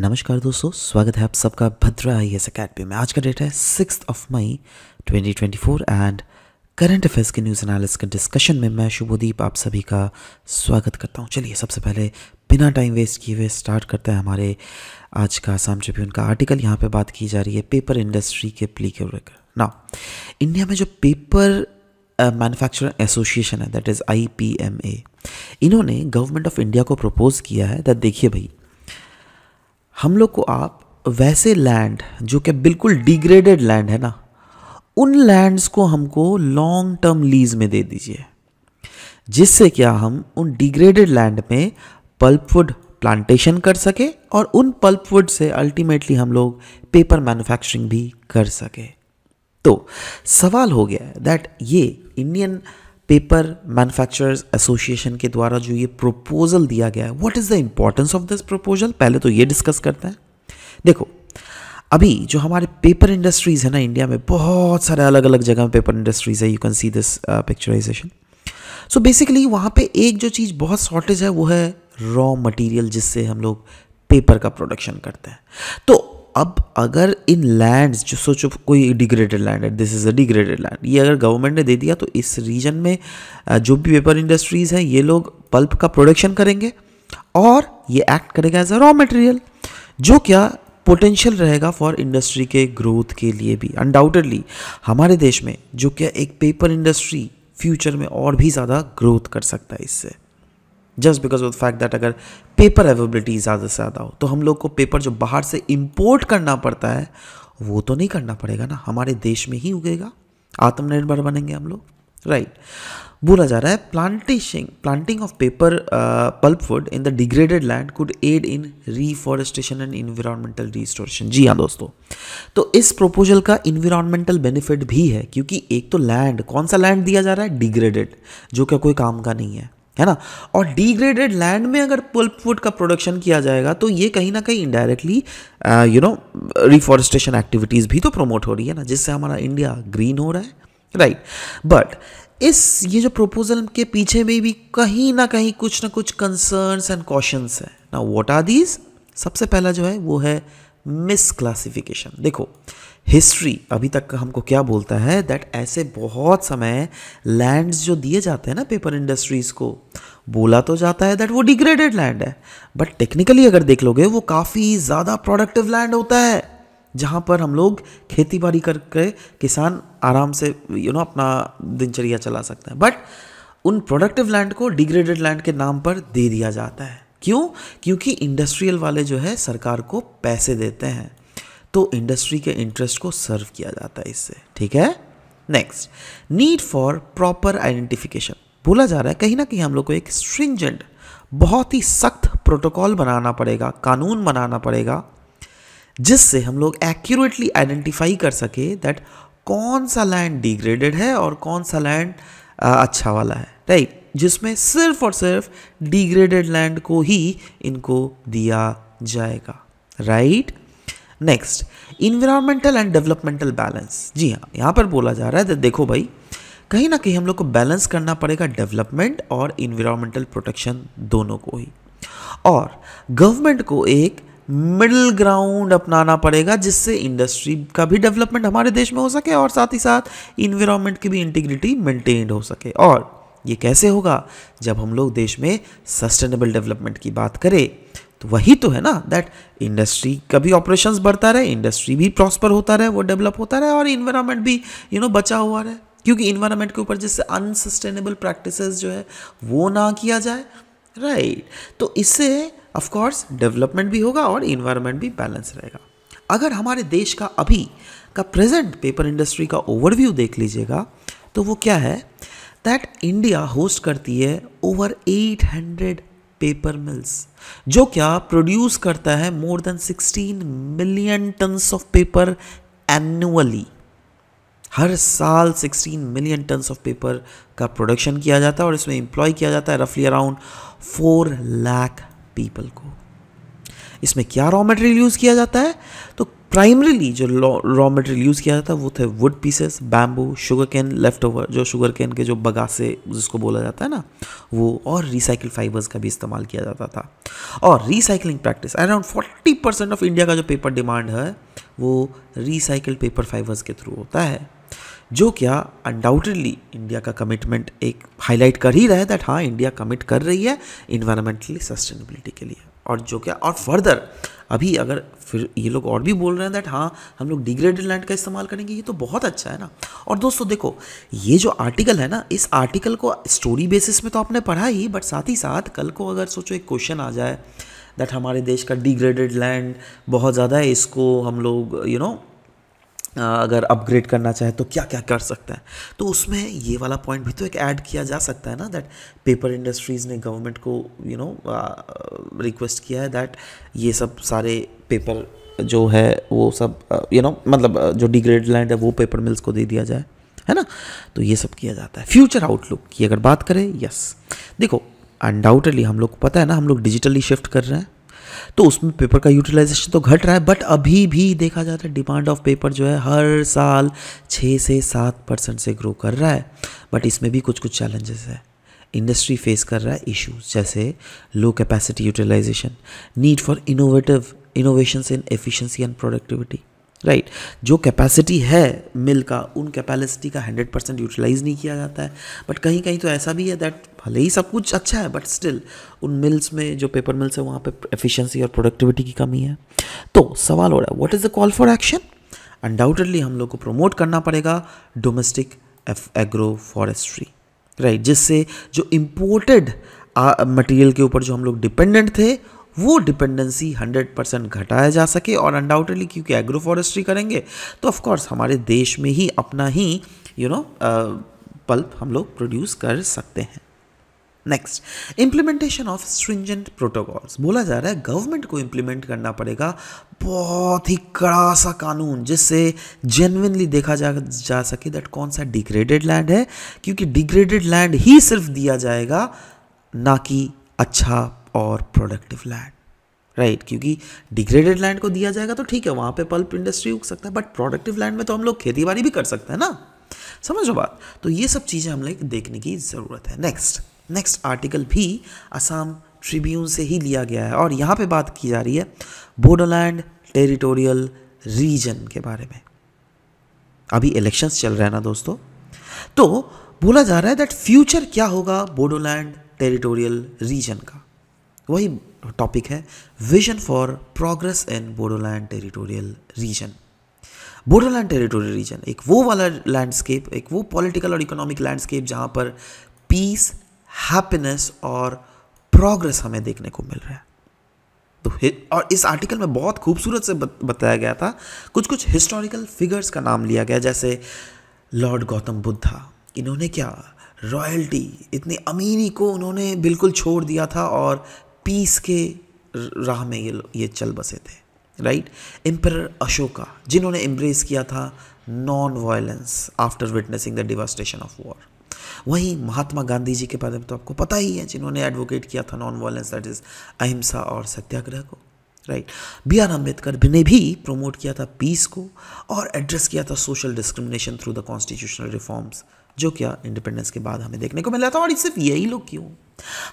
नमस्कार दोस्तों स्वागत है आप सबका भद्रा आई एस अकेडमी में आज का डेट है six of May 2024 and current affairs के न्यूज़ एनालिस के डिस्कशन में मैं शुभदीप आप सभी का स्वागत करता हूं चलिए सबसे पहले बिना टाइम वेस्ट किए हुए स्टार्ट करते हैं हमारे आज का आसाम ट्रिब्यून का आर्टिकल यहाँ पर बात की जा रही है पेपर इंडस्ट्री के प्ली के ना इंडिया में जो पेपर मैन्युफैक्चरर एसोसिएशन है दैट इज़ आई इन्होंने गवर्नमेंट ऑफ इंडिया को प्रपोज़ किया है दैट देखिए भाई हम लोग को आप वैसे लैंड जो कि बिल्कुल डिग्रेडेड लैंड है ना उन लैंड्स को हमको लॉन्ग टर्म लीज में दे दीजिए जिससे क्या हम उन डिग्रेडेड लैंड में पल्पवुड प्लांटेशन कर सके और उन पल्पवुड से अल्टीमेटली हम लोग पेपर मैन्युफैक्चरिंग भी कर सके तो सवाल हो गया दैट ये इंडियन पेपर मैन्युफैक्चरर्स एसोसिएशन के द्वारा जो ये प्रपोजल दिया गया है what is the importance of this proposal पहले तो ये डिस्कस करते हैं देखो अभी जो हमारे पेपर इंडस्ट्रीज़ है ना इंडिया में बहुत सारे अलग अलग जगह में पेपर इंडस्ट्रीज़ है you can see this picturisation so basically वहाँ पे एक जो चीज़ बहुत शॉर्टेज है वो है रॉ मटेरियल जिससे हम लोग पेपर का प्रोडक्शन करते हैं तो अब अगर इन लैंड्स जो सोचो कोई डिग्रेडेड लैंड है this is a degraded land ये अगर गवर्नमेंट ने दे दिया तो इस रीजन में जो भी पेपर इंडस्ट्रीज़ हैं ये लोग पल्प का प्रोडक्शन करेंगे और ये एक्ट करेगा एज अ रॉ मटेरियल जो क्या पोटेंशियल रहेगा फॉर इंडस्ट्री के ग्रोथ के लिए भी अनडाउटेडली हमारे देश में जो क्या एक पेपर इंडस्ट्री फ्यूचर में और भी ज़्यादा ग्रोथ कर सकता है इससे just because of fact that अगर पेपर अवेबिलिटी ज़्यादा से ज़्यादा हो तो हम लोग को पेपर जो बाहर से इम्पोर्ट करना पड़ता है वो तो नहीं करना पड़ेगा ना हमारे देश में ही उगेगा आत्मनिर्भर बनेंगे हम लोग राइट बोला जा रहा है plantation planting of paper pulpwood in the degraded land could aid in reforestation and environmental restoration जी हाँ दोस्तों तो इस प्रोपोजल का इन्वायरमेंटल बेनिफिट भी है क्योंकि एक तो लैंड कौन सा लैंड दिया जा रहा है डिग्रेडेड जो क्या कोई काम का नहीं है है ना और डिग्रेडेड लैंड में अगर पुल्पवुड का प्रोडक्शन किया जाएगा तो ये कहीं ना कहीं indirectly you know reforestation activities भी तो प्रमोट हो रही है ना जिससे हमारा इंडिया ग्रीन हो रहा है राइट right. बट इस ये जो प्रपोजल के पीछे में भी कहीं ना कहीं कुछ ना कुछ कंसर्न्स एंड कॉशंस है ना वॉट आर दीज सबसे पहला जो है वो है मिसक्लासिफिकेशन देखो हिस्ट्री अभी तक हमको क्या बोलता है दैट ऐसे बहुत समय लैंड्स जो दिए जाते हैं ना पेपर इंडस्ट्रीज़ को बोला तो जाता है दैट वो डिग्रेडेड लैंड है बट टेक्निकली अगर देख लोगे वो काफ़ी ज़्यादा प्रोडक्टिव लैंड होता है जहाँ पर हम लोग खेती बाड़ी करके किसान आराम से यू you नो know, अपना दिनचर्या चला सकते हैं बट उन प्रोडक्टिव लैंड को डिग्रेडेड लैंड के नाम पर दे दिया जाता है क्यों क्योंकि इंडस्ट्रियल वाले जो है सरकार को पैसे देते हैं तो इंडस्ट्री के इंटरेस्ट को सर्व किया जाता है इससे ठीक है next need for proper identification बोला जा रहा है कहीं ना कहीं हम लोग को एक स्ट्रिंजेंट बहुत ही सख्त प्रोटोकॉल बनाना पड़ेगा कानून बनाना पड़ेगा जिससे हम लोग एक्यूरेटली आइडेंटिफाई कर सके दैट कौन सा लैंड डिग्रेडेड है और कौन सा लैंड अच्छा वाला है राइट जिसमें सिर्फ और सिर्फ डिग्रेडेड लैंड को ही इनको दिया जाएगा right right? Next environmental and developmental balance जी हाँ यहाँ पर बोला जा रहा है तो देखो भाई कहीं ना कहीं हम लोग को बैलेंस करना पड़ेगा डेवलपमेंट और इन्वायरमेंटल प्रोटेक्शन दोनों को ही और गवर्नमेंट को एक मिडिल ग्राउंड अपनाना पड़ेगा जिससे इंडस्ट्री का भी डेवलपमेंट हमारे देश में हो सके और साथ ही साथ इन्वायरमेंट की भी इंटीग्रिटी मेंटेन्ड हो सके और ये कैसे होगा जब हम लोग देश में सस्टेनेबल डेवलपमेंट की बात करें तो वही तो है ना दैट इंडस्ट्री का भी ऑपरेशन बढ़ता रहे इंडस्ट्री भी प्रॉस्पर होता रहे वो डेवलप होता रहे और इन्वायरमेंट भी यू you नो know, बचा हुआ रहे क्योंकि इन्वायरमेंट के ऊपर जैसे अनसस्टेनेबल प्रैक्टिस जो है वो ना किया जाए राइट right. तो इससे ऑफकोर्स डेवलपमेंट भी होगा और इन्वायरमेंट भी बैलेंस रहेगा अगर हमारे देश का अभी का प्रेजेंट पेपर इंडस्ट्री का ओवरव्यू देख लीजिएगा तो वो क्या है दैट इंडिया होस्ट करती है ओवर 800 पेपर मिल्स जो क्या प्रोड्यूस करता है more than 16 million tons of paper annually हर साल 16 मिलियन टन्स ऑफ पेपर का प्रोडक्शन किया जाता है और इसमें एम्प्लॉय किया जाता है रफली अराउंड 4 लाख पीपल को इसमें क्या रॉ मटेरियल यूज़ किया जाता है तो प्राइमरीली जो रॉ मटेरियल यूज़ किया जाता है वो थे wood pieces bamboo sugar cane left over जो शुगर कैन के जो बगासे जिसको बोला जाता है ना वो और रिसाइकिल फाइबर्स का भी इस्तेमाल किया जाता था और recycling practice around forty percent of India का जो पेपर डिमांड है वो रिसाइकिल पेपर फाइबर्स के थ्रू होता है जो क्या अनडाउटेडली इंडिया का कमिटमेंट एक हाईलाइट कर ही रहा है दैट हाँ इंडिया कमिट कर रही है इन्वायरमेंटली सस्टेनेबिलिटी के लिए और जो क्या और फर्दर अभी अगर फिर ये लोग और भी बोल रहे हैं दैट हाँ हम लोग डिग्रेडेड लैंड का इस्तेमाल करेंगे ये तो बहुत अच्छा है ना और दोस्तों देखो ये जो आर्टिकल है ना इस आर्टिकल को स्टोरी बेसिस में तो आपने पढ़ा ही बट साथ ही साथ कल को अगर सोचो एक क्वेश्चन आ जाए दैट हमारे देश का डिग्रेडेड लैंड बहुत ज़्यादा है इसको हम लोग यू you नो know, अगर अपग्रेड करना चाहे तो क्या क्या कर सकता है तो उसमें ये वाला पॉइंट भी तो एक ऐड किया जा सकता है ना दैट पेपर इंडस्ट्रीज़ ने गवर्नमेंट को यू नो रिक्वेस्ट किया है दैट ये सब सारे पेपर जो है वो सब यू नो मतलब जो डिग्रेड लैंड है वो पेपर मिल्स को दे दिया जाए है ना तो ये सब किया जाता है फ्यूचर आउटलुक की अगर बात करें यस देखो अनडाउटेडली हम लोग को पता है ना हम लोग डिजिटली शिफ्ट कर रहे हैं तो उसमें पेपर का यूटिलाइजेशन तो घट रहा है बट अभी भी देखा जाता है डिमांड ऑफ पेपर जो है हर साल छः से सात परसेंट से ग्रो कर रहा है बट इसमें भी कुछ कुछ चैलेंजेस है इंडस्ट्री फेस कर रहा है इश्यूज जैसे low capacity utilisation need for innovative innovations in efficiency and productivity right right. जो कैपेसिटी है मिल का उन कैपेसिटी का हंड्रेड परसेंट यूटिलाइज़ नहीं किया जाता है बट कहीं कहीं तो ऐसा भी है दैट भले ही सब कुछ अच्छा है बट स्टिल उन मिल्स में जो पेपर मिल्स है वहाँ पे एफिशिएंसी और प्रोडक्टिविटी की कमी है तो सवाल हो रहा है what is the call for action undoubtedly हम लोग को प्रमोट करना पड़ेगा डोमेस्टिक एग्रो फॉरेस्ट्री राइट जिससे जो इम्पोर्टेड मटेरियल के ऊपर जो हम लोग डिपेंडेंट थे वो डिपेंडेंसी 100 परसेंट घटाया जा सके और अनडाउटेडली क्योंकि एग्रो फॉरेस्ट्री करेंगे तो ऑफकोर्स हमारे देश में ही अपना ही यू नो पल्प हम लोग प्रोड्यूस कर सकते हैं next implementation of stringent protocols बोला जा रहा है गवर्नमेंट को इम्प्लीमेंट करना पड़ेगा बहुत ही कड़ा सा कानून जिससे जेनविनली देखा जा जा सके दैट कौन सा डिग्रेडेड लैंड है क्योंकि डिग्रेडेड लैंड ही सिर्फ दिया जाएगा ना कि अच्छा और प्रोडक्टिव लैंड राइट क्योंकि डिग्रेडेड लैंड को दिया जाएगा तो ठीक है वहाँ पे पल्प इंडस्ट्री उग सकता है बट प्रोडक्टिव लैंड में तो हम लोग खेती बाड़ी भी कर सकते हैं ना समझो बात तो ये सब चीज़ें हम लोग देखने की ज़रूरत है नेक्स्ट नेक्स्ट आर्टिकल भी असम ट्रिब्यून से ही लिया गया है और यहाँ पे बात की जा रही है बोडोलैंड टेरिटोरियल रीजन के बारे में अभी इलेक्शंस चल रहे हैं ना दोस्तों तो बोला जा रहा है दैट फ्यूचर क्या होगा बोडोलैंड टेरिटोरियल रीजन का वही टॉपिक है vision for progress in Bodoland territorial region Bodoland territorial region एक वो वाला लैंडस्केप एक वो पॉलिटिकल और इकोनॉमिक लैंडस्केप जहाँ पर पीस हैप्पीनेस और प्रोग्रेस हमें देखने को मिल रहा है तो और इस आर्टिकल में बहुत खूबसूरत से बताया गया था कुछ कुछ हिस्टोरिकल फिगर्स का नाम लिया गया जैसे लॉर्ड गौतम बुद्धा इन्होंने क्या रॉयल्टी इतनी अमीरी को उन्होंने बिल्कुल छोड़ दिया था और पीस के राह में ये ये चल बसे थे राइट एम्पर अशोका जिन्होंने एम्ब्रेस किया था non violence after witnessing the devastation of war वहीं महात्मा गांधी जी के बारे में तो आपको पता ही है जिन्होंने एडवोकेट किया था नॉन वायलेंस दैट इज अहिंसा और सत्याग्रह को राइट बी आर अम्बेडकर ने भी प्रमोट किया था पीस को और एड्रेस किया था social discrimination through the constitutional reforms जो क्या इंडिपेंडेंस के बाद हमें देखने को मिला था और सिर्फ यही लोग क्यों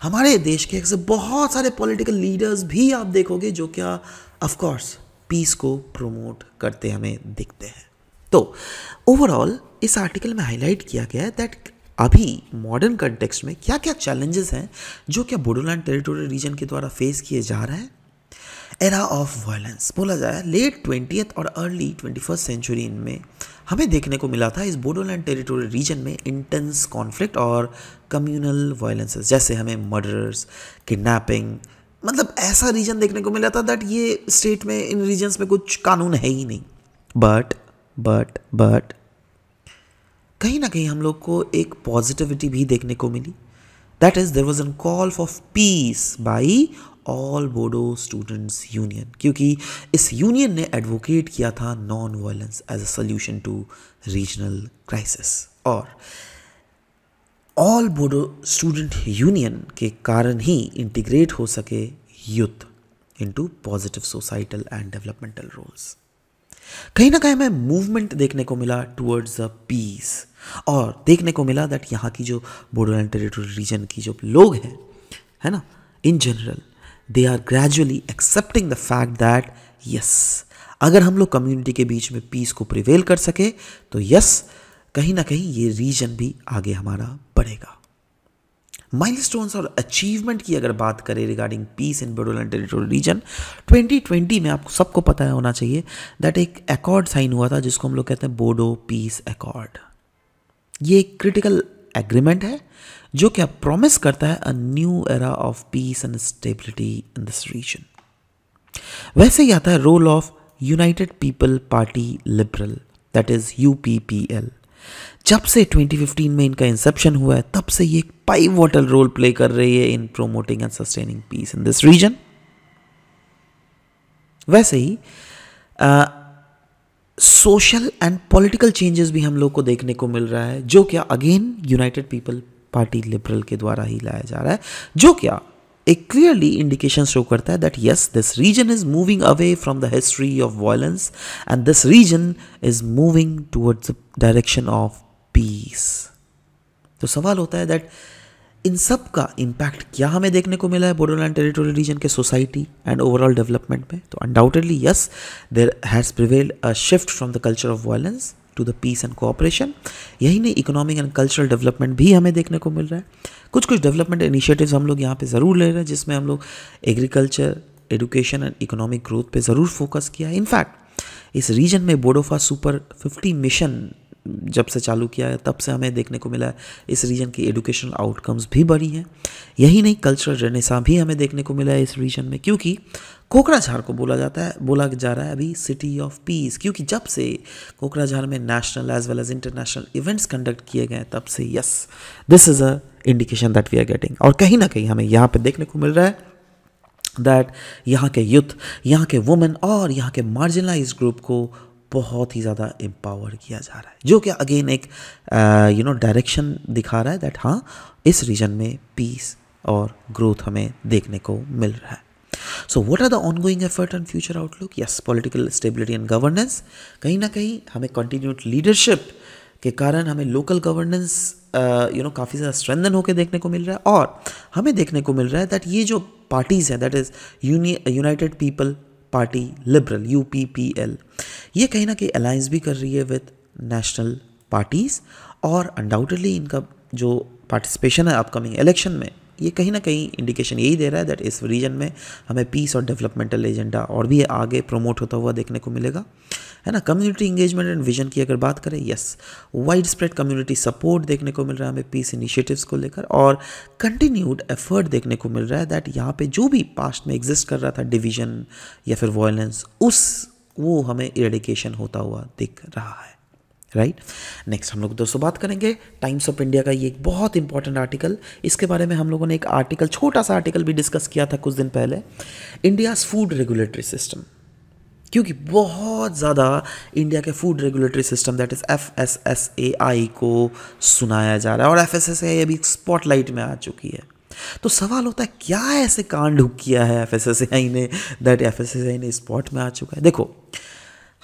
हमारे देश के ऐसे बहुत सारे पॉलिटिकल लीडर्स भी आप देखोगे जो क्या ऑफकोर्स पीस को प्रमोट करते हमें दिखते हैं तो ओवरऑल इस आर्टिकल में हाईलाइट किया गया है दैट अभी मॉडर्न कंटेक्स्ट में क्या क्या चैलेंजेस हैं जो क्या बोडोलैंड टेरिटोरियल रीजन के द्वारा फेस किए जा रहे हैं एरा ऑफ वायलेंस बोला जाए लेट ट्वेंटी और अर्ली ट्वेंटी फर्स्ट सेंचुरी इनमें हमें देखने को मिला था इस बोडोलैंड टेरिटोरी रीजन में इंटेंस कॉन्फ्लिक्ट और कम्युनल वायलेंसेस जैसे हमें मर्डर्स किडनैपिंग मतलब ऐसा रीजन देखने को मिला था दैट ये स्टेट में इन रीजन्स में कुछ कानून है ही नहीं बट बट बट कहीं ना कहीं हम लोग को एक पॉजिटिविटी भी देखने को मिली that is there was an call for peace by all Bodo students union क्योंकि इस यूनियन ने एडवोकेट किया था non violence as a solution to regional crisis और ऑल बोडो स्टूडेंट यूनियन के कारण ही इंटीग्रेट हो सके youth into positive societal and developmental roles कहीं ना कहीं हमें मूवमेंट देखने को मिला टूवर्ड्स अ पीस और देखने को मिला दैट यहाँ की जो बोडोलैंड टेरिटोरी रीजन की जो लोग हैं है ना in general they are gradually accepting the fact that yes अगर हम लोग कम्युनिटी के बीच में पीस को प्रिवेल कर सके तो यस कहीं ना कहीं ये रीजन भी आगे हमारा बढ़ेगा माइलस्टोन्स और अचीवमेंट की अगर बात करें regarding peace in Bodoland and territorial region 2020 में आपको सबको पता होना चाहिए दैट एक अकॉर्ड साइन हुआ था जिसको हम लोग कहते हैं बोडो पीस अकॉर्ड ये एक क्रिटिकल एग्रीमेंट है जो क्या प्रॉमिस करता है a new era of peace and stability in this region वैसे ही आता है role of United People Party Liberal that is U P P L जब से 2015 में इनका इंसेप्शन हुआ है तब से ये एक वॉटल रोल प्ले कर रही है in promoting and sustaining peace in this region वैसे ही सोशल एंड पॉलिटिकल चेंजेस भी हम लोग को देखने को मिल रहा है जो क्या अगेन यूनाइटेड पीपल पार्टी लिबरल के द्वारा ही लाया जा रहा है जो क्या एक क्लियरली इंडिकेशन शो करता है that yes this region is moving away from the history of violence and this region is moving towards the direction of peace तो सवाल होता है दैट इन सब का इम्पैक्ट क्या हमें देखने को मिला है बोडोलैंड टेरिटोरियल रीजन के सोसाइटी एंड ओवरऑल डेवलपमेंट में तो undoubtedly yes there has prevailed a shift from the culture of violence to the peace and cooperation यही नहीं इकोनॉमिक एंड कल्चरल डेवलपमेंट भी हमें देखने को मिल रहा है कुछ कुछ डेवलपमेंट इनिशिएटिव्स हम लोग यहाँ पे ज़रूर ले रहे हैं जिसमें हम लोग agriculture education and economic growth पे ज़रूर फोकस किया है इनफैक्ट इस रीजन में बोडोफा सुपर 50 मिशन जब से चालू किया है तब से हमें देखने को मिला है इस रीजन की एडुकेशनल आउटकम्स भी बढ़ी हैं यही नहीं कल्चरल रेनेसा भी हमें देखने को मिला है इस रीजन में क्योंकि कोकराझार को बोला जाता है बोला जा रहा है अभी सिटी ऑफ पीस क्योंकि जब से कोकराझार में national as well as international events conduct किए गए तब से yes this is a indication that we are getting और कहीं ना कहीं हमें यहाँ पर देखने को मिल रहा है दैट यहाँ के यूथ यहाँ के वुमेन और यहाँ के मार्जिनलाइज ग्रुप को बहुत ही ज़्यादा एम्पावर किया जा रहा है जो कि अगेन एक यू नो डायरेक्शन दिखा रहा है दैट हाँ इस रीजन में पीस और ग्रोथ हमें देखने को मिल रहा है so what are the ongoing effort and future outlook yes political stability and governance कहीं ना कहीं हमें कंटिन्यूड लीडरशिप के कारण हमें लोकल गवर्नेंस यू नो काफ़ी ज़्यादा स्ट्रेंदन होकर देखने को मिल रहा है और हमें देखने को मिल रहा है दैट ये जो पार्टीज़ हैं that is United People Party Liberal U P P L ये कहीं ना कहीं अलायंस भी कर रही है विद नेशनल पार्टीज़ और अनडाउटेडली इनका जो पार्टिसिपेशन है अपकमिंग इलेक्शन में ये कहीं ना कहीं इंडिकेशन यही दे रहा है दैट इस रीजन में हमें पीस और डेवलपमेंटल एजेंडा और भी आगे प्रमोट होता हुआ देखने को मिलेगा है ना कम्युनिटी इंगेजमेंट एंड विजन की अगर बात करें yes widespread community support देखने को मिल रहा है हमें पीस इनिशिएटिव्स को लेकर और कंटिन्यूड एफर्ट देखने को मिल रहा है दैट यहाँ पे जो भी पास्ट में एग्जिस्ट कर रहा था डिवीजन या फिर वॉयलेंस उस वो हमें इरेडिकेशन होता हुआ दिख रहा है राइट नेक्स्ट हम लोग दोस्तों बात करेंगे टाइम्स ऑफ इंडिया का ये एक बहुत इंपॉर्टेंट आर्टिकल इसके बारे में हम लोगों ने एक आर्टिकल छोटा सा आर्टिकल भी डिस्कस किया था कुछ दिन पहले इंडियाज़ फूड रेगुलेटरी सिस्टम क्योंकि बहुत ज़्यादा इंडिया के food regulatory system that is F S S A I को सुनाया जा रहा है और F S S A I अभी स्पॉटलाइट में आ चुकी है तो सवाल होता है क्या ऐसे कांड किया है एफ एस एस आई ने that F S S I ने स्पॉट में आ चुका है देखो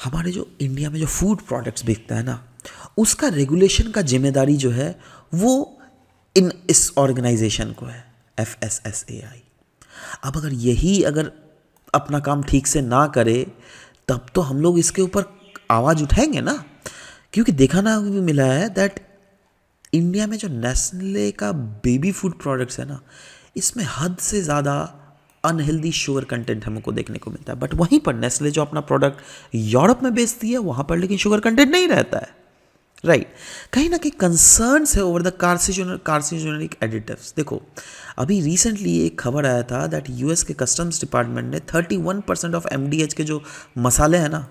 हमारे जो इंडिया में जो फूड प्रोडक्ट्स बिकता है ना उसका रेगुलेशन का जिम्मेदारी जो है वो इन इस ऑर्गेनाइजेशन को है F S S A I अब अगर यही अगर अपना काम ठीक से ना करे तब तो हम लोग इसके ऊपर आवाज़ उठाएंगे ना क्योंकि देखा ना भी मिला है दैट इंडिया में जो नेस्ले का बेबी फूड प्रोडक्ट्स है ना इसमें हद से ज़्यादा अनहेल्दी शुगर कंटेंट हमको देखने को मिलता है बट वहीं पर नेस्ले जो अपना प्रोडक्ट यूरोप में बेचती है वहाँ पर लेकिन शुगर कंटेंट नहीं रहता है राइट right. कहीं ना कहीं कंसर्न्स है over the carcinogen carcinogenic additives देखो अभी रिसेंटली एक खबर आया था दैट यूएस के कस्टम्स डिपार्टमेंट ने 31 परसेंट ऑफ एमडीएच के जो मसाले हैं ना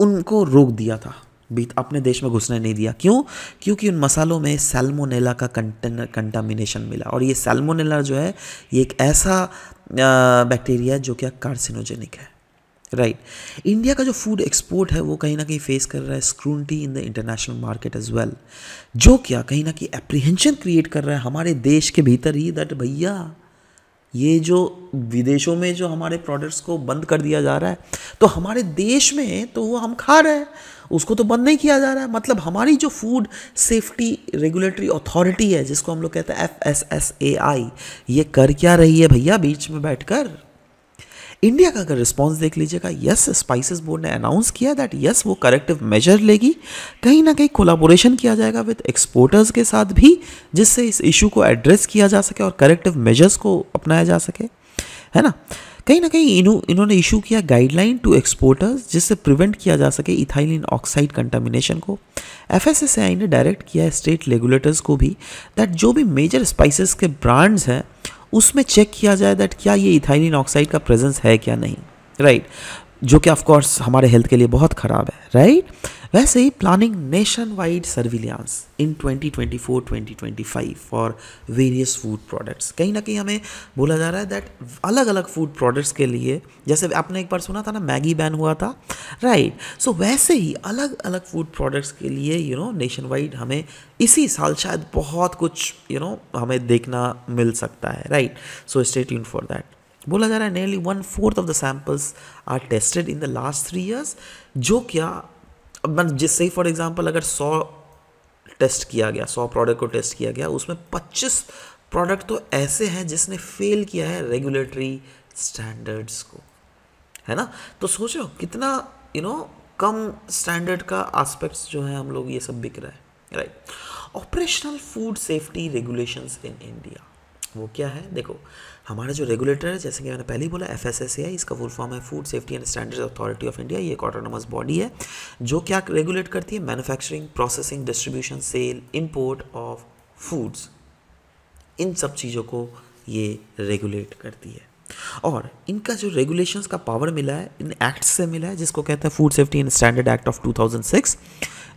उनको रोक दिया था बीत अपने देश में घुसने नहीं दिया क्यों क्योंकि उन मसालों में सेलमोनेला का कंटामिनेशन मिला और ये सेलमोनेला जो है ये एक ऐसा बैक्टीरिया है जो क्या कार्सिनोजेनिक है राइट right. इंडिया का जो फूड एक्सपोर्ट है वो कहीं ना कहीं फेस कर रहा है scrutiny in the international market as well जो क्या कहीं ना कहीं एप्रीहेंशन क्रिएट कर रहा है हमारे देश के भीतर ही दैट भैया ये जो विदेशों में जो हमारे प्रोडक्ट्स को बंद कर दिया जा रहा है तो हमारे देश में तो वो हम खा रहे हैं उसको तो बंद नहीं किया जा रहा है मतलब हमारी जो फूड सेफ्टी रेगुलेटरी अथॉरिटी है जिसको हम लोग कहते हैं F S S A I ये कर क्या रही है भैया बीच में बैठकर इंडिया का अगर रिस्पॉन्स देख लीजिएगा यस स्पाइसेस बोर्ड ने अनाउंस किया दैट यस वो करेक्टिव मेजर लेगी कहीं ना कहीं कोलाबोरेशन किया जाएगा विद एक्सपोर्टर्स के साथ भी जिससे इस इशू को एड्रेस किया जा सके और करेक्टिव मेजर्स को अपनाया जा सके है ना कहीं ना कहीं इन्हों, इन्होंने इशू किया गाइडलाइन टू एक्सपोर्टर्स जिससे प्रिवेंट किया जा सके इथाइलिन ऑक्साइड कंटामिनेशन को एफ ने डायरेक्ट किया स्टेट रेगुलेटर्स को भी दैट जो भी मेजर स्पाइसेस के ब्रांड्स हैं उसमें चेक किया जाए दैट क्या ये इथाइलिन ऑक्साइड का प्रेजेंस है क्या नहीं राइट right. जो कि ऑफकोर्स हमारे हेल्थ के लिए बहुत ख़राब है राइट वैसे ही प्लानिंग नेशन वाइड सर्विलियंस इन 2024 2025 फॉर वेरियस फूड प्रोडक्ट्स कहीं ना कहीं हमें बोला जा रहा है दैट अलग अलग फूड प्रोडक्ट्स के लिए जैसे आपने एक बार सुना था ना मैगी बैन हुआ था राइट right. सो so, वैसे ही अलग अलग फूड प्रोडक्ट्स के लिए यू नो नेशन वाइड हमें इसी साल शायद बहुत कुछ यू you नो know, हमें देखना मिल सकता है राइट सो स्टेट यून फॉर दैट बोला जा रहा है nearly one fourth of the samples are tested in the last three years जो क्या मतलब जिससे फॉर एग्जाम्पल अगर सौ टेस्ट किया गया सौ प्रोडक्ट को टेस्ट किया गया उसमें पच्चीस प्रोडक्ट तो ऐसे हैं जिसने फेल किया है रेगुलेटरी स्टैंडर्ड्स को है ना तो सोचो कितना यू you नो know, कम स्टैंडर्ड का एस्पेक्ट्स जो है हम लोग ये सब बिक रहा है right operational food safety regulations in India वो क्या है देखो हमारा जो रेगुलेटर है जैसे कि मैंने पहले ही बोला एफ एस एस है इसका फुल फॉर्म है food safety and standard authority of India ये एक ऑटोनोमस बॉडी है जो क्या रेगुलेट करती है manufacturing processing distribution sale import of foods इन सब चीज़ों को ये रेगुलेट करती है और इनका जो रेगुलेशंस का पावर मिला है इन एक्ट से मिला है जिसको कहते हैं food safety and standard act of 2006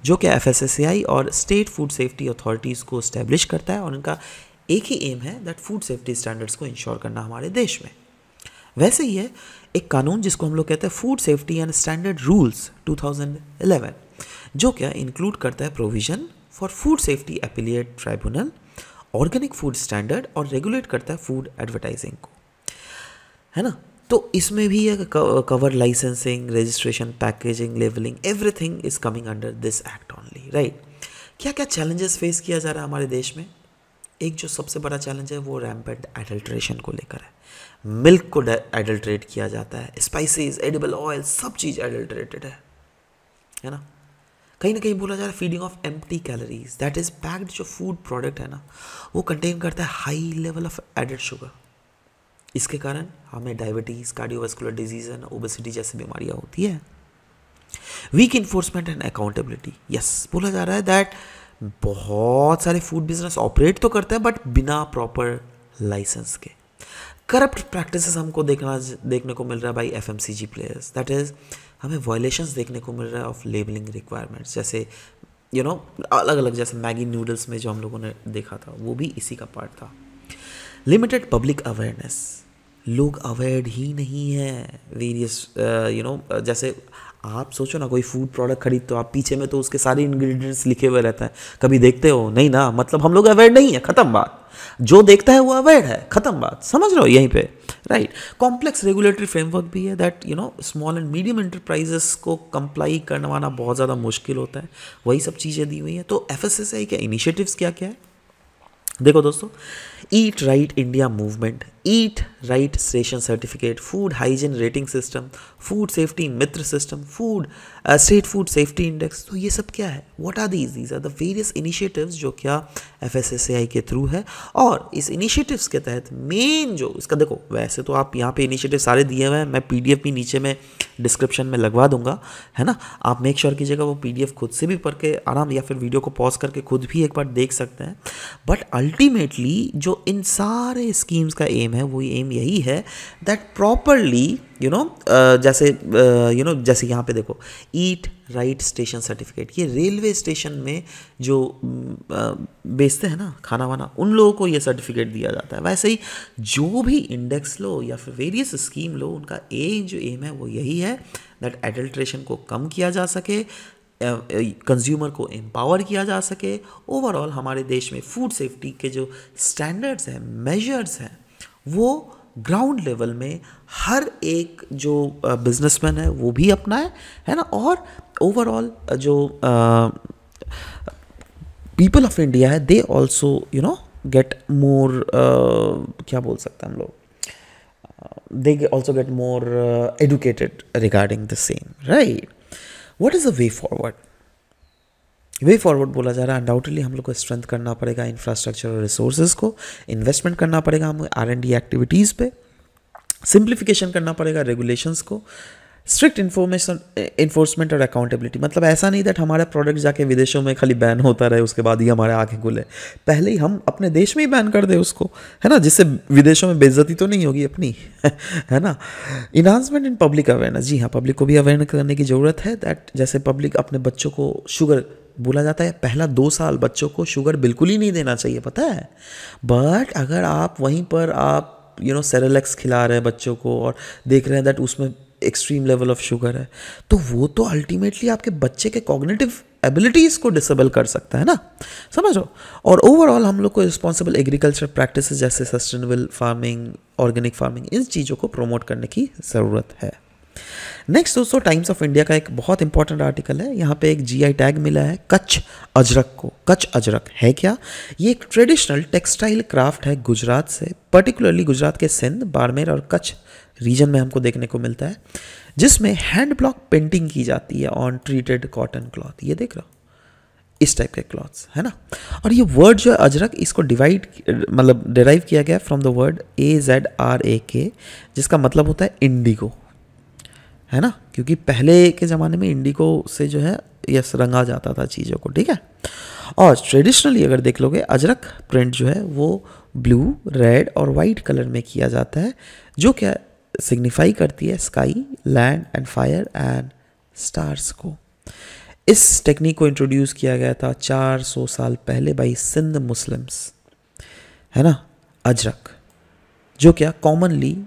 जो कि एफएसएसएआई और स्टेट फूड सेफ्टी अथॉरिटीज़ को स्टैब्लिश करता है और इनका एक ही एम है दैट फूड सेफ्टी स्टैंडर्ड्स को इंश्योर करना हमारे देश में वैसे ही है एक कानून जिसको हम लोग कहते हैं food safety and standard rules 2011 जो क्या इंक्लूड करता है provision for food safety appellate tribunal organic food standard और रेगुलेट करता है फूड एडवर्टाइजिंग को है ना तो इसमें भी है cover licensing registration packaging labelling everything is coming under this act only right क्या क्या चैलेंजेस फेस किया जा रहा है हमारे देश में एक जो सबसे बड़ा चैलेंज है वो रैम्पेड एडल्ट्रेशन को लेकर है मिल्क को एडल्ट्रेट किया जाता है स्पाइसेस एडिबल ऑयल सब चीज़ एडल्ट्रेटेड है है ना कहीं ना कहीं बोला जा रहा है feeding of empty calories that is packed जो फूड प्रोडक्ट है ना वो कंटेन करता है high level of added sugar इसके कारण हमें diabetes cardiovascular disease and obesity जैसी बीमारियाँ होती है weak enforcement and accountability yes बोला जा रहा है दैट बहुत सारे फूड बिजनेस ऑपरेट तो करते हैं बट बिना प्रॉपर लाइसेंस के करप्ट प्रैक्टिसेस हमको देखना देखने को मिल रहा है by F M C G players that is हमें वायलेशंस देखने को मिल रहा है ऑफ लेबलिंग रिक्वायरमेंट्स जैसे यू you नो know, अलग अलग जैसे मैगी नूडल्स में जो हम लोगों ने देखा था वो भी इसी का पार्ट था लिमिटेड पब्लिक अवेयरनेस लोग अवेयर ही नहीं है वेरियस यू नो जैसे आप सोचो ना कोई फूड प्रोडक्ट खरीद तो आप पीछे में तो उसके सारे इंग्रेडिएंट्स लिखे हुए रहते हैं कभी देखते हो नहीं ना मतलब हम लोग अवेयर नहीं है ख़त्म बात जो देखता है वो अवेयर है ख़त्म बात समझ रहे हो यहीं पे राइट कॉम्प्लेक्स रेगुलेटरी फ्रेमवर्क भी है that you know small and medium enterprises को कंप्लाई करवाना बहुत ज़्यादा मुश्किल होता है वही सब चीज़ें दी हुई हैं तो एफ एस एस आई क्या इनिशिएटिव्स क्या क्या है देखो दोस्तों eat right India movement eat right station certificate food hygiene rating system food safety Mitra system food state food safety index तो ये सब क्या है what are these these are the various initiatives जो क्या एफ एस एस आई के through है और इस इनिशिएटिव्स के तहत मेन जो इसका देखो वैसे तो आप यहाँ पे इनिशिएटिव सारे दिए हुए हैं मैं पी डी एफ भी नीचे में डिस्क्रिप्शन में लगवा दूंगा है ना आप मेक श्योर कीजिएगा वो पी डी एफ खुद से भी पढ़ के आराम या फिर वीडियो को पॉज करके खुद भी एक बार देख सकते हैं बट अल्टीमेटली जो जो इन सारे स्कीम्स का एम है वो एम यही है दैट प्रॉपरली यू नो जैसे you uh, know you know, जैसे यहाँ पे देखो ईट राइट स्टेशन सर्टिफिकेट ये रेलवे स्टेशन में जो बेचते हैं ना खाना वाना उन लोगों को ये सर्टिफिकेट दिया जाता है वैसे ही जो भी इंडेक्स लो या फिर वेरियस स्कीम लो उनका एम जो एम है वो यही है दैट एडल्ट्रेशन को कम किया जा सके कंज्यूमर को एम्पावर किया जा सके ओवरऑल हमारे देश में फूड सेफ्टी के जो स्टैंडर्ड्स हैं मेजर्स हैं वो ग्राउंड लेवल में हर एक जो बिजनेसमैन है वो भी अपनाए है, है ना और ओवरऑल जो पीपल ऑफ इंडिया है they also you know get more क्या बोल सकते हैं हम लोग they also get more educated regarding the same right what is a way forward way forward बोला जा रहा है अनडाउटली हम लोग को स्ट्रेंथ करना पड़ेगा इंफ्रास्ट्रक्चर और रिसोर्सेज को इन्वेस्टमेंट करना पड़ेगा हम आर एंड डी एक्टिविटीज़ पे सिंप्लीफिकेशन करना पड़ेगा रेगुलेशंस को स्ट्रिक्ट इन्फॉर्मेशन इन्फोर्समेंट और अकाउंटेबिलिटी मतलब ऐसा नहीं दैट हमारा प्रोडक्ट जाके विदेशों में खाली बैन होता रहे उसके बाद ही हमारे आँखें खुले पहले ही हम अपने देश में ही बैन कर दें उसको है ना जिससे विदेशों में बेजती तो नहीं होगी अपनी है ना इन्हांसमेंट इन पब्लिक अवेयरनेस जी हाँ पब्लिक को भी अवेयर करने की ज़रूरत है दैट जैसे पब्लिक अपने बच्चों को शुगर बोला जाता है पहला दो साल बच्चों को शुगर बिल्कुल ही नहीं देना चाहिए पता है बट अगर आप वहीं पर आप यू नो सेरेलेक्स खिला रहे हैं बच्चों को और देख रहे हैं दैट उसमें एक्सट्रीम लेवल ऑफ शुगर है तो वो तो अल्टीमेटली आपके बच्चे के कॉग्नेटिव एबिलिटीज़ को डिसेबल कर सकता है ना समझो और ओवरऑल हम लोग को रिस्पॉन्सिबल एग्रीकल्चर प्रैक्टिस जैसे सस्टेनेबल फार्मिंग ऑर्गेनिक फार्मिंग इन चीज़ों को प्रमोट करने की ज़रूरत है नेक्स्ट दोस्तों टाइम्स ऑफ इंडिया का एक बहुत इंपॉर्टेंट आर्टिकल है यहाँ पे एक जीआई टैग मिला है कच्छ अजरक को कच्छ अजरक है क्या ये एक ट्रेडिशनल टेक्सटाइल क्राफ्ट है गुजरात से पर्टिकुलरली गुजरात के सिंध बाड़मेर और कच्छ रीजन में हमको देखने को मिलता है जिसमें हैंड ब्लॉक पेंटिंग की जाती है ऑन ट्रीटेड कॉटन क्लॉथ ये देख रहा इस टाइप के क्लॉथ्स है ना और ये वर्ड जो है अजरक इसको डिवाइड मतलब डिराइव किया गया from the word A Z R A K जिसका मतलब होता है इंडिगो है ना क्योंकि पहले के ज़माने में इंडिको से जो है यस रंगा जाता था चीज़ों को ठीक है और ट्रेडिशनली अगर देख लोगे अजरक प्रिंट जो है वो ब्लू रेड और वाइट कलर में किया जाता है जो क्या सिग्निफाई करती है sky land and fire and stars को इस टेक्निक को इंट्रोड्यूस किया गया था 400 साल पहले बाई सिंध मुस्लिम्स है ना अजरक जो क्या commonly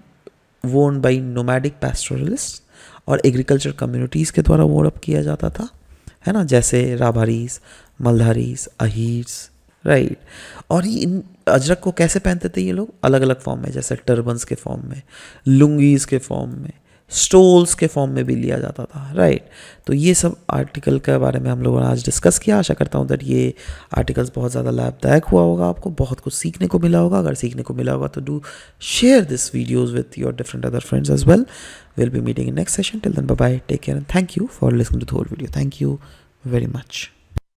worn by nomadic pastoralist और एग्रीकल्चर कम्युनिटीज़ के द्वारा वो अप किया जाता था है ना जैसे राभारीस मल्धारीस अहीर्स राइट और ये इन अजरक को कैसे पहनते थे ये लोग अलग अलग फॉर्म में जैसे टर्बन्स के फॉर्म में लुंगीज़ के फॉर्म में स्टोल्स के फॉर्म में भी लिया जाता था राइट तो ये सब आर्टिकल के बारे में हम लोगों ने आज डिस्कस किया आशा करता हूँ दैट ये आर्टिकल्स बहुत ज़्यादा लाभदायक हुआ होगा आपको बहुत कुछ सीखने को मिला होगा अगर सीखने को मिला होगा तो do share this videos with your different other friends as well will be meeting in next session till then bye take care and thank you for listening to the whole video thank you very much